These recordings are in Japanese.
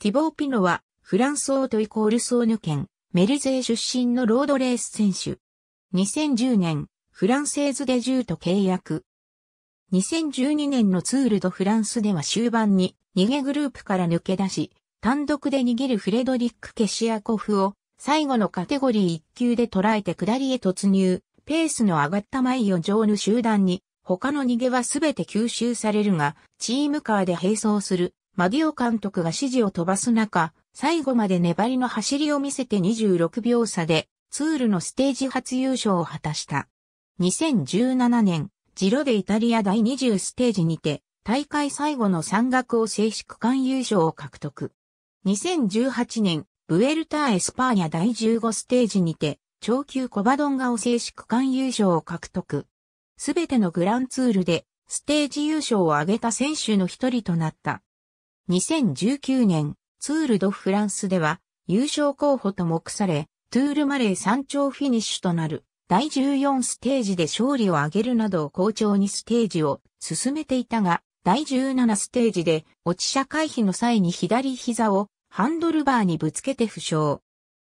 ティボー・ピノは、フランスオートイコールソーヌ県、メルゼー出身のロードレース選手。2010年、フランセーズデジューと契約。2012年のツールドフランスでは終盤に逃げグループから抜け出し、単独で逃げるフレドリック・ケシアコフを最後のカテゴリー1級で捉えて下りへ突入、ペースの上がったマイオ上ヌ集団に、他の逃げはすべて吸収されるが、チームカーで並走するマディオ監督が指示を飛ばす中、最後まで粘りの走りを見せて26秒差で、ツールのステージ初優勝を果たした。2017年、ジロでイタリア第20ステージにて、大会最後の山岳を制し区間優勝を獲得。2018年、ブエルターエスパーニャ第15ステージにて、超級コバドンガを制し区間優勝を獲得。すべてのグランツールで、ステージ優勝を挙げた選手の一人となった。2019年、ツール・ド・フランスでは、優勝候補と目され、トゥール・マレー山頂フィニッシュとなる、第14ステージで勝利を挙げるなど好調にステージを進めていたが、第17ステージで落ち者回避の際に左膝をハンドルバーにぶつけて負傷。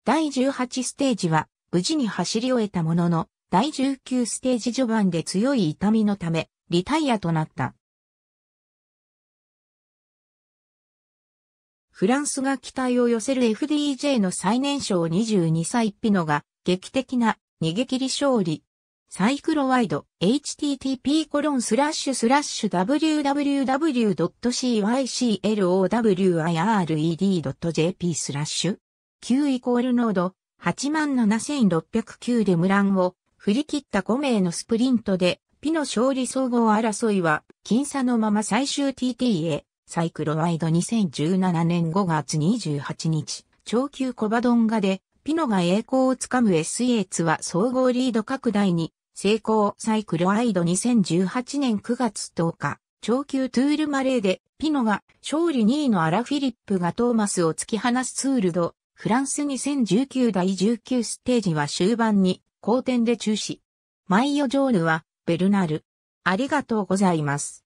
第18ステージは無事に走り終えたものの、第19ステージ序盤で強い痛みのため、リタイアとなった。フランスが期待を寄せる FDJ の最年少22歳ピノが劇的な逃げ切り勝利。サイクロワイド http コロンスラッシュスラッシュ www.cyclowire.jp スラッシュ9イコールノード87,609でムランを振り切った5名のスプリントでピノ勝利総合争いは僅差のまま最終 TT へサイクロワイド2017年5月28日、長級コバドンガで、ピノが栄光をつかむ s s は総合リード拡大に、成功サイクロワイド2018年9月10日、長級トゥールマレーで、ピノが勝利2位のアラフィリップがトーマスを突き放すツールド、フランス2019第19ステージは終盤に、好転で中止。マイヨジョールは、ベルナル。ありがとうございます。